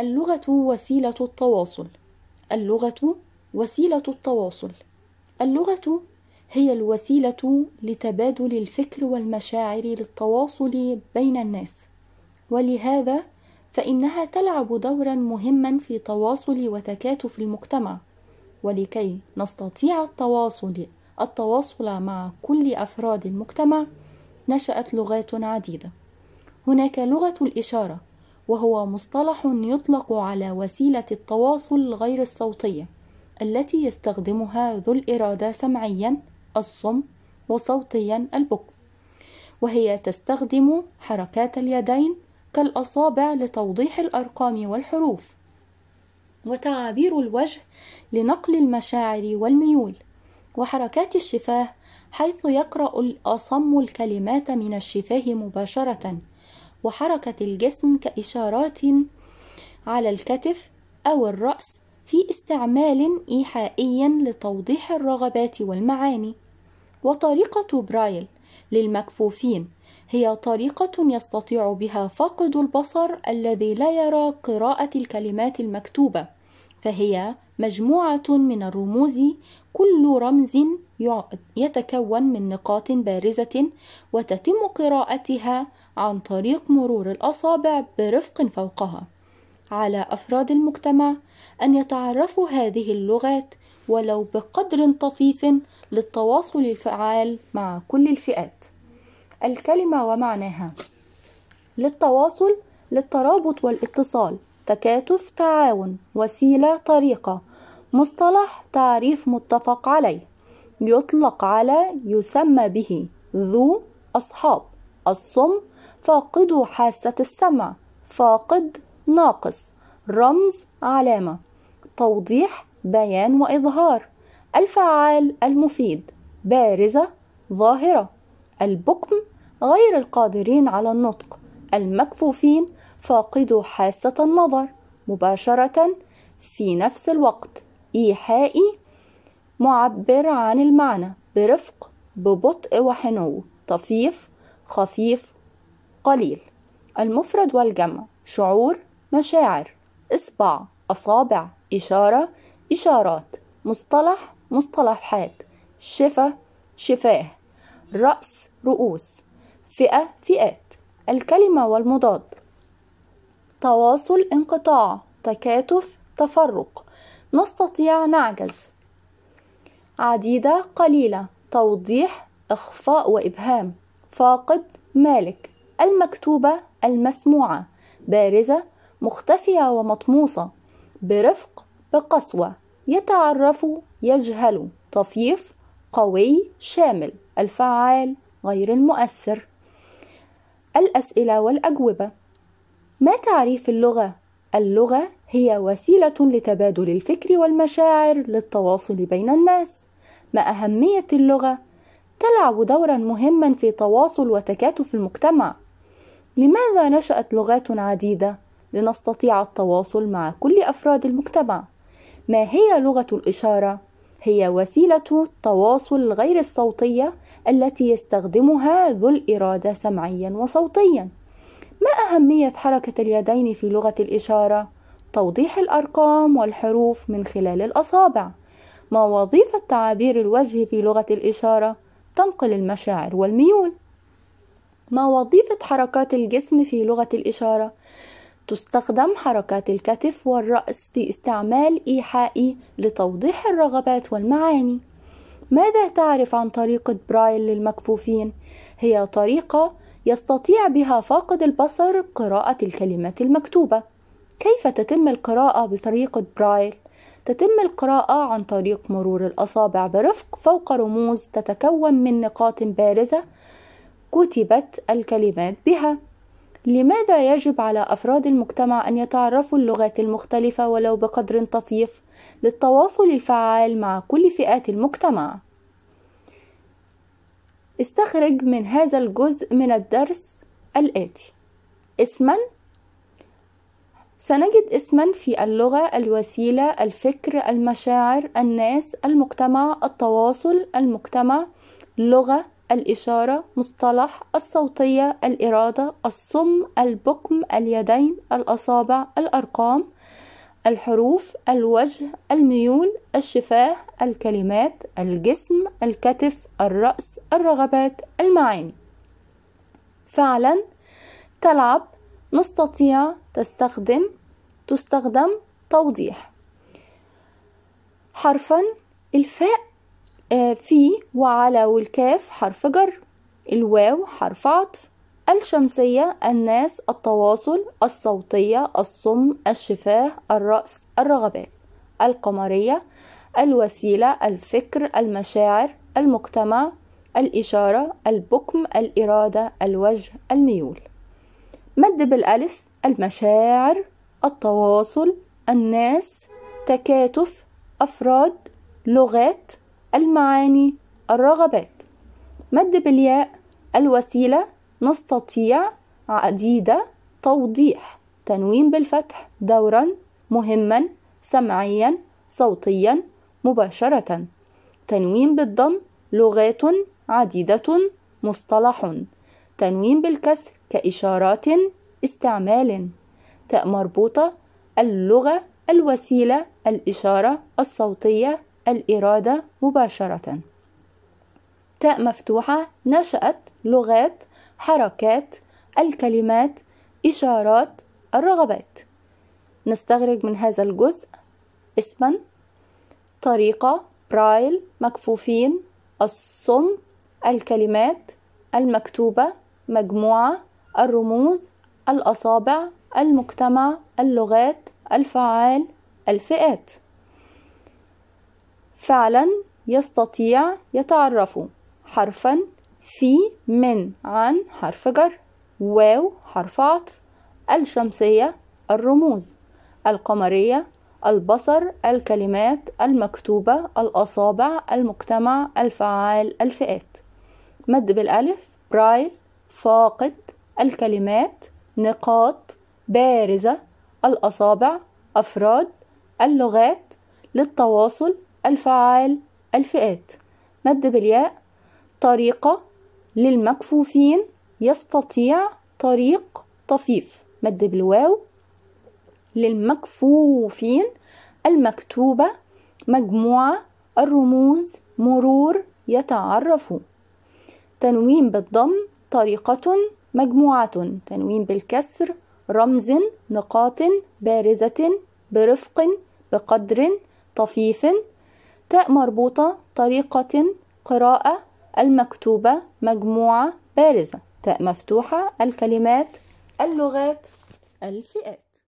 اللغة وسيلة التواصل اللغة وسيلة التواصل اللغة هي الوسيلة لتبادل الفكر والمشاعر للتواصل بين الناس ولهذا فإنها تلعب دورا مهما في تواصل وتكاتف المجتمع ولكي نستطيع التواصل التواصل مع كل أفراد المجتمع نشأت لغات عديدة هناك لغة الإشارة وهو مصطلح يطلق على وسيلة التواصل غير الصوتية التي يستخدمها ذو الإرادة سمعيا الصم وصوتيا البكم وهي تستخدم حركات اليدين كالأصابع لتوضيح الأرقام والحروف وتعابير الوجه لنقل المشاعر والميول وحركات الشفاه حيث يقرأ الأصم الكلمات من الشفاه مباشرة وحركة الجسم كإشارات على الكتف أو الرأس في استعمال إيحائي لتوضيح الرغبات والمعاني وطريقة برايل للمكفوفين هي طريقة يستطيع بها فاقد البصر الذي لا يرى قراءة الكلمات المكتوبة فهي مجموعة من الرموز كل رمز يتكون من نقاط بارزة وتتم قراءتها عن طريق مرور الأصابع برفق فوقها على أفراد المجتمع أن يتعرفوا هذه اللغات ولو بقدر طفيف للتواصل الفعال مع كل الفئات الكلمة ومعناها للتواصل للترابط والاتصال تكاتف تعاون وسيلة طريقة مصطلح تعريف متفق عليه يطلق على يسمى به ذو أصحاب الصم فاقد حاسة السمع فاقد ناقص رمز علامة توضيح بيان وإظهار الفعال المفيد بارزة ظاهرة البكم غير القادرين على النطق المكفوفين فاقدوا حاسة النظر مباشرة في نفس الوقت إيحائي معبر عن المعنى برفق ببطء وحنو طفيف خفيف قليل المفرد والجمع شعور مشاعر إصبع أصابع إشارة إشارات مصطلح مصطلحات شفة شفاه رأس رؤوس فئة فئات الكلمة والمضاد تواصل انقطاع تكاتف تفرق نستطيع نعجز عديدة قليلة توضيح إخفاء وإبهام فاقد مالك المكتوبة المسموعة بارزة مختفية ومطموسة برفق بقسوة يتعرف يجهل طفيف قوي شامل الفعال غير المؤثر الأسئلة والأجوبة ما تعريف اللغة؟ اللغة هي وسيلة لتبادل الفكر والمشاعر للتواصل بين الناس. ما أهمية اللغة؟ تلعب دورا مهما في تواصل وتكاتف المجتمع لماذا نشأت لغات عديدة لنستطيع التواصل مع كل أفراد المجتمع؟ ما هي لغة الإشارة؟ هي وسيلة التواصل غير الصوتية التي يستخدمها ذو الإرادة سمعيا وصوتيا. ما أهمية حركة اليدين في لغة الإشارة؟ توضيح الأرقام والحروف من خلال الأصابع. ما وظيفة تعابير الوجه في لغة الإشارة؟ تنقل المشاعر والميول. ما وظيفة حركات الجسم في لغة الإشارة؟ تستخدم حركات الكتف والرأس في استعمال إيحائي لتوضيح الرغبات والمعاني. ماذا تعرف عن طريقة برايل للمكفوفين؟ هي طريقة يستطيع بها فاقد البصر قراءة الكلمات المكتوبة. كيف تتم القراءة بطريقة برايل؟ تتم القراءة عن طريق مرور الأصابع برفق فوق رموز تتكون من نقاط بارزة كتبت الكلمات بها لماذا يجب على أفراد المجتمع أن يتعرفوا اللغات المختلفة ولو بقدر طفيف للتواصل الفعال مع كل فئات المجتمع؟ استخرج من هذا الجزء من الدرس الآتي: اسمًا سنجد اسمًا في اللغة، الوسيلة، الفكر، المشاعر، الناس، المجتمع، التواصل، المجتمع، لغة، الإشارة مصطلح الصوتية الإرادة الصم البكم اليدين الأصابع الأرقام الحروف الوجه الميول الشفاه الكلمات الجسم الكتف الرأس الرغبات المعاني فعلا تلعب نستطيع تستخدم تستخدم توضيح حرفا الفاء آه، في وعلى والكاف حرف جر الواو حرف عطف الشمسية الناس التواصل الصوتية الصم الشفاه الرأس الرغبات القمرية الوسيلة الفكر المشاعر المجتمع الإشارة البكم الإرادة الوجه الميول مد بالألف المشاعر التواصل الناس تكاتف أفراد لغات المعاني الرغبات مد بالياء الوسيلة نستطيع عديدة توضيح تنوين بالفتح دورا مهما سمعيا صوتيا مباشرة تنوين بالضم لغات عديدة مصطلح تنوين بالكسر كإشارات استعمال تاء مربوطة اللغة الوسيلة الإشارة الصوتية الإرادة مباشرة تاء مفتوحة نشأت لغات حركات الكلمات إشارات الرغبات نستخرج من هذا الجزء اسما طريقة برايل مكفوفين الصم الكلمات المكتوبة مجموعة الرموز الأصابع المجتمع اللغات الفعال الفئات فعلا يستطيع يتعرف حرفا في من عن حرف جر واو حرف عطف الشمسية الرموز القمرية البصر الكلمات المكتوبة الأصابع المجتمع الفعال الفئات مد بالألف برايل فاقد الكلمات نقاط بارزة الأصابع أفراد اللغات للتواصل الفعال الفئات مد بالياء طريقة للمكفوفين يستطيع طريق طفيف مد بالواو للمكفوفين المكتوبة مجموعة الرموز مرور يتعرف تنوين بالضم طريقة مجموعة تنوين بالكسر رمز نقاط بارزة برفق بقدر طفيف تاء مربوطة طريقة قراءة المكتوبة مجموعة بارزة تاء مفتوحة الكلمات اللغات الفئات